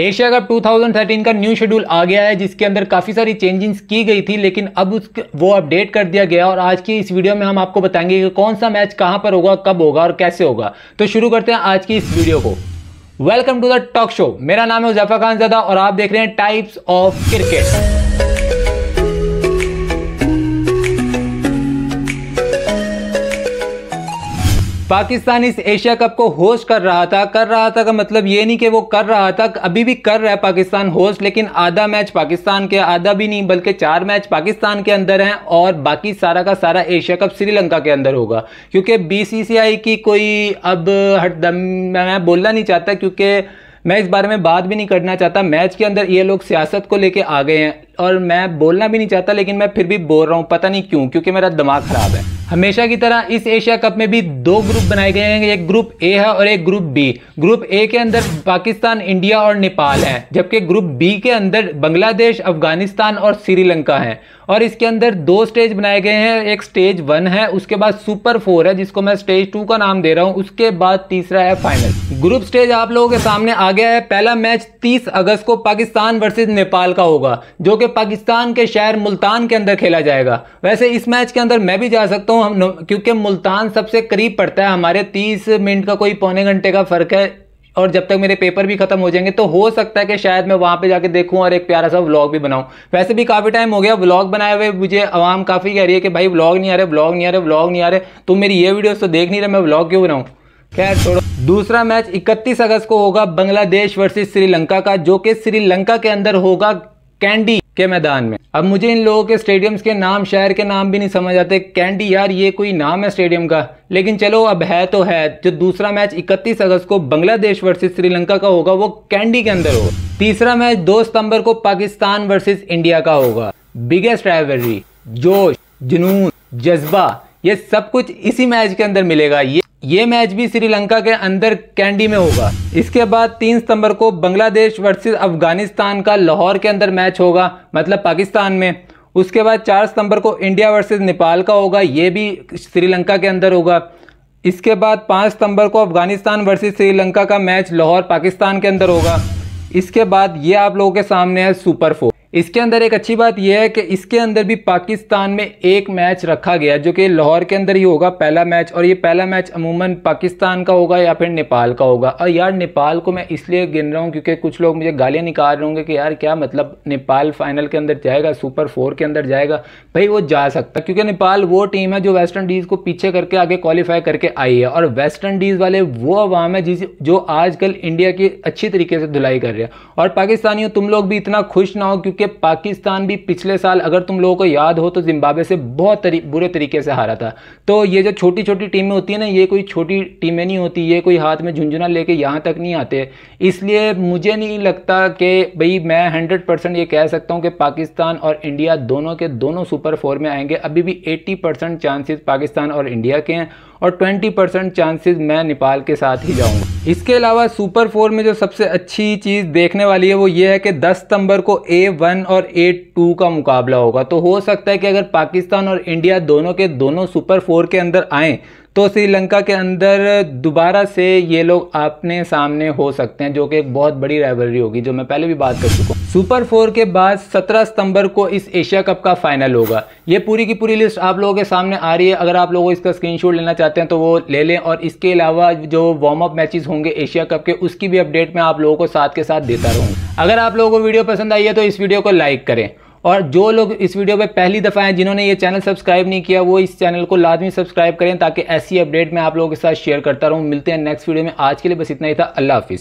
Asia cup 2013 का new schedule आ गया है जिसके अंदर काफ़ी सारी चेंजिंग्स की गई थी लेकिन अब उस वो अपडेट कर दिया गया और आज की इस वीडियो में हम आपको बताएंगे कि कौन सा मैच कहां पर होगा कब होगा और कैसे होगा तो शुरू करते हैं आज की इस वीडियो को welcome to the talk show मेरा नाम है मुजफ्फर खान ज़दा और आप देख रहे हैं टाइप्स ऑफ क्रिकेट पाकिस्तान इस एशिया कप को होस्ट कर रहा था कर रहा था का मतलब ये नहीं कि वो कर रहा था अभी भी कर रहा है पाकिस्तान होस्ट लेकिन आधा मैच पाकिस्तान के आधा भी नहीं बल्कि चार मैच पाकिस्तान के अंदर हैं और बाकी सारा का सारा एशिया कप श्रीलंका के अंदर होगा क्योंकि बीसीसीआई की कोई अब हट मैं बोलना नहीं चाहता क्योंकि मैं इस बारे में बात भी नहीं करना चाहता मैच के अंदर ये लोग सियासत को लेके आ गए हैं और मैं बोलना भी नहीं चाहता लेकिन मैं फिर भी बोल रहा हूँ पता नहीं क्यों क्योंकि मेरा दिमाग ख़राब है हमेशा की तरह इस एशिया कप में भी दो ग्रुप बनाए गए हैं एक ग्रुप ए है और एक ग्रुप बी ग्रुप ए के अंदर पाकिस्तान इंडिया और नेपाल है जबकि ग्रुप बी के अंदर बांग्लादेश अफगानिस्तान और श्रीलंका है और इसके अंदर दो स्टेज बनाए गए हैं एक स्टेज वन है उसके बाद सुपर फोर है जिसको मैं स्टेज टू का नाम दे रहा हूँ उसके बाद तीसरा है फाइनल ग्रुप स्टेज आप लोगों के सामने आ गया है पहला मैच 30 अगस्त को पाकिस्तान वर्सेस नेपाल का होगा जो कि पाकिस्तान के शहर मुल्तान के अंदर खेला जाएगा वैसे इस मैच के अंदर मैं भी जा सकता हूँ क्योंकि मुल्तान सबसे करीब पड़ता है हमारे 30 मिनट का कोई पौने घंटे का फ़र्क है और जब तक मेरे पेपर भी खत्म हो जाएंगे तो हो सकता है कि शायद मैं वहाँ पे जाके देखूँ और एक प्यारा सा व्लॉग भी बनाऊँ वैसे भी काफ़ी टाइम हो गया व्लॉग बनाए हुए मुझे आवाम काफ़ी कह रही है कि भाई व्लॉग नहीं आ रहे व्लॉग नहीं आ रहे व्लॉग नहीं आ रहे तुम मेरी ये वीडियोस तो देख नहीं रहे मैं व्लॉग क्यों बनाऊँ खैर छोड़ो दूसरा मैच 31 अगस्त को होगा बांग्लादेश वर्सेस श्रीलंका का जो कि श्रीलंका के अंदर होगा कैंडी के मैदान में अब मुझे इन लोगों के स्टेडियम्स के नाम शहर के नाम भी नहीं समझ आते कैंडी यार ये कोई नाम है स्टेडियम का लेकिन चलो अब है तो है जो दूसरा मैच 31 अगस्त को बांग्लादेश वर्सेस श्रीलंका का होगा वो कैंडी के अंदर होगा तीसरा मैच दो सितंबर को पाकिस्तान वर्सेज इंडिया का होगा बिगेस्ट राइवलरी जोश जुनून जज्बा ये सब कुछ इसी मैच के अंदर मिलेगा ये ये मैच भी श्रीलंका के अंदर कैंडी में होगा इसके बाद तीन सितंबर को बांग्लादेश वर्सेस अफगानिस्तान का लाहौर के अंदर मैच होगा मतलब पाकिस्तान में उसके बाद चार सितंबर को इंडिया वर्सेस नेपाल का होगा ये भी श्रीलंका के अंदर होगा इसके बाद पाँच सितंबर को अफगानिस्तान वर्सेस श्रीलंका का मैच लाहौर पाकिस्तान के अंदर होगा इसके बाद ये आप लोगों के सामने है सुपर फोर इसके अंदर एक अच्छी बात यह है कि इसके अंदर भी पाकिस्तान में एक मैच रखा गया जो कि लाहौर के अंदर ही होगा पहला मैच और ये पहला मैच अमूमन पाकिस्तान का होगा या फिर नेपाल का होगा और यार नेपाल को मैं इसलिए गिन रहा हूँ क्योंकि कुछ लोग मुझे गालियाँ निकाल रहे होंगे कि यार क्या मतलब नेपाल फाइनल के अंदर जाएगा सुपर फोर के अंदर जाएगा भाई वो जा सकता है क्योंकि नेपाल वो टीम है जो वेस्ट इंडीज़ को पीछे करके आगे क्वालिफाई करके आई है और वेस्ट इंडीज़ वाले वो अवाम है जिस जो आजकल इंडिया की अच्छी तरीके से धुलाई कर रहे हैं और पाकिस्तानियों तुम लोग भी इतना खुश ना हो क्योंकि पाकिस्तान भी पिछले साल अगर तुम लोगों को याद हो तो जिम्बाब्वे से बहुत तरी, बुरे तरीके से हारा था तो ये जो छोटी छोटी टीमें होती हैं ना ये कोई छोटी टीमें नहीं होती ये कोई हाथ में झुंझुना लेके यहाँ तक नहीं आते इसलिए मुझे नहीं लगता कि भाई मैं हंड्रेड परसेंट ये कह सकता हूँ कि पाकिस्तान और इंडिया दोनों के दोनों सुपर फोर में आएंगे अभी भी एट्टी परसेंट चांसेस पाकिस्तान और इंडिया के हैं और 20 परसेंट चांसेज मैं नेपाल के साथ ही जाऊँगा इसके अलावा सुपर फोर में जो सबसे अच्छी चीज़ देखने वाली है वो ये है कि 10 सितंबर को ए वन और ए टू का मुकाबला होगा तो हो सकता है कि अगर पाकिस्तान और इंडिया दोनों के दोनों सुपर फोर के अंदर आएँ तो श्रीलंका के अंदर दोबारा से ये लोग अपने सामने हो सकते हैं जो कि एक बहुत बड़ी राइवलरी होगी जो मैं पहले भी बात कर चुका हूँ सुपर फोर के बाद 17 सितंबर को इस एशिया कप का फाइनल होगा ये पूरी की पूरी लिस्ट आप लोगों के सामने आ रही है अगर आप लोगों इसका स्क्रीनशॉट लेना चाहते हैं तो वो ले लें और इसके अलावा जो वार्म अप मैचेस होंगे एशिया कप के उसकी भी अपडेट मैं आप लोगों को साथ के साथ देता रहूँगा अगर आप लोगों को वीडियो पसंद आई है तो इस वीडियो को लाइक करें और जो लोग इस वीडियो पे पहली दफ़ा हैं जिन्होंने ये चैनल सब्सक्राइब नहीं किया वो इस चैनल को लाजमी सब्सक्राइब करें ताकि ऐसी अपडेट मैं आप लोगों के साथ शेयर करता रहूँ मिलते हैं नेक्स्ट वीडियो में आज के लिए बस इतना ही था अल्लाह हाफिज़